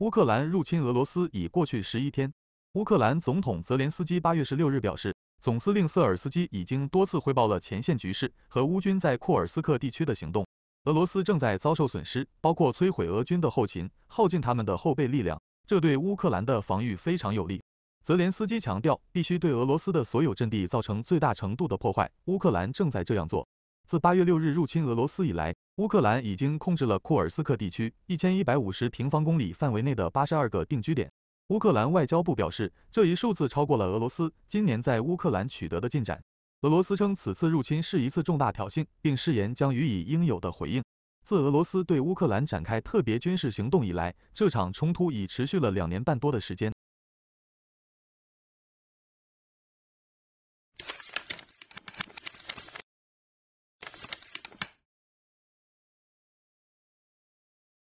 乌克兰入侵俄罗斯已过去十一天。乌克兰总统泽连斯基八月十六日表示，总司令瑟尔斯基已经多次汇报了前线局势和乌军在库尔斯克地区的行动。俄罗斯正在遭受损失，包括摧毁俄军的后勤、耗尽他们的后备力量，这对乌克兰的防御非常有利。泽连斯基强调，必须对俄罗斯的所有阵地造成最大程度的破坏，乌克兰正在这样做。自8月6日入侵俄罗斯以来，乌克兰已经控制了库尔斯克地区1150平方公里范围内的82个定居点。乌克兰外交部表示，这一数字超过了俄罗斯今年在乌克兰取得的进展。俄罗斯称此次入侵是一次重大挑衅，并誓言将予以应有的回应。自俄罗斯对乌克兰展开特别军事行动以来，这场冲突已持续了两年半多的时间。